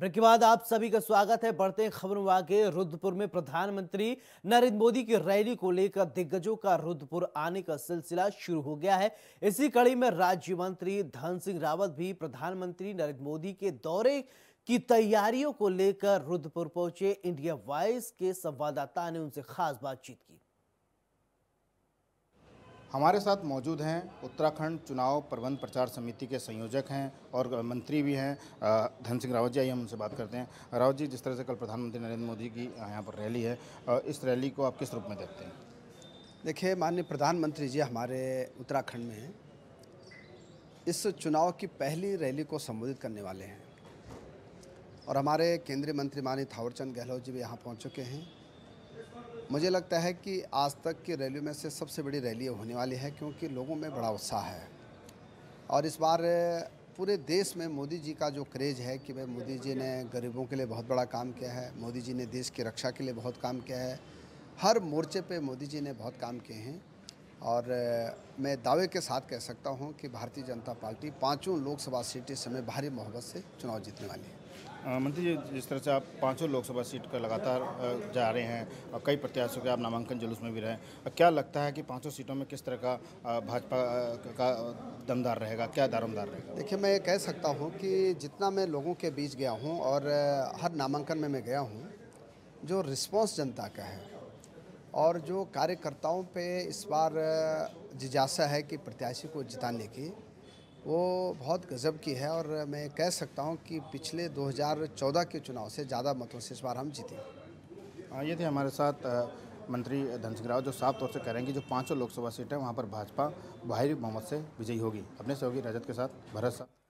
break के बाद आप सभी का स्वागत है बढ़ते हैं खबरों आगे रुद्रपुर में प्रधानमंत्री नरेंद्र मोदी की रैली को लेकर दिग्गजों का रुद्रपुर आने का सिलसिला शुरू हो गया है इसी कड़ी में राज्य मंत्री धन सिंह रावत भी प्रधानमंत्री नरेंद्र मोदी के दौरे की तैयारियों को लेकर रुद्रपुर पहुंचे इंडिया वॉइस के संवाददाता ने उनसे खास बातचीत की हमारे साथ मौजूद हैं उत्तराखंड चुनाव प्रबंध प्रचार समिति के संयोजक हैं और मंत्री भी हैं धन सिंह रावत जी आइए हम उनसे बात करते हैं रावत जी जिस तरह से कल प्रधानमंत्री नरेंद्र मोदी की यहाँ पर रैली है इस रैली को आप किस रूप में देखते हैं देखिए माननीय प्रधानमंत्री जी हमारे उत्तराखंड में हैं इस चुनाव की पहली रैली को संबोधित करने वाले हैं और हमारे केंद्रीय मंत्री माननीय थावरचंद गहलोत जी भी यहाँ पहुँच चुके हैं मुझे लगता है कि आज तक की रैली में से सबसे बड़ी रैली होने वाली है क्योंकि लोगों में बड़ा उत्साह है और इस बार पूरे देश में मोदी जी का जो क्रेज़ है कि भाई मोदी जी ने गरीबों के लिए बहुत बड़ा काम किया है मोदी जी ने देश की रक्षा के लिए बहुत काम किया है हर मोर्चे पे मोदी जी ने बहुत काम किए हैं और मैं दावे के साथ कह सकता हूं कि भारतीय जनता पार्टी पांचों लोकसभा सीटें समय भारी मोहब्बत से चुनाव जीतने वाली है मंत्री जी जिस तरह से आप पांचों लोकसभा सीट का लगातार जा रहे हैं और कई प्रत्याशियों के आप नामांकन जुलूस में भी रहे हैं क्या लगता है कि पांचों सीटों में किस तरह का भाजपा का दमदार रहेगा क्या दारोमदार रहेगा देखिए मैं ये कह सकता हूँ कि जितना मैं लोगों के बीच गया हूँ और हर नामांकन में मैं गया हूँ जो रिस्पॉन्स जनता का है और जो कार्यकर्ताओं पर इस बार जिज्ञासा है कि प्रत्याशी को जिताने की वो बहुत गज़ब की है और मैं कह सकता हूँ कि पिछले 2014 के चुनाव से ज़्यादा मतों से इस बार हम जीते हाँ, ये थे हमारे साथ मंत्री धन सिंह रावत जो साफ तौर से कह रहे हैं कि जो पाँचों लोकसभा सीटें वहाँ पर भाजपा भारी मोहम्मद से विजयी होगी अपने सहयोगी रजत के साथ भरत साहब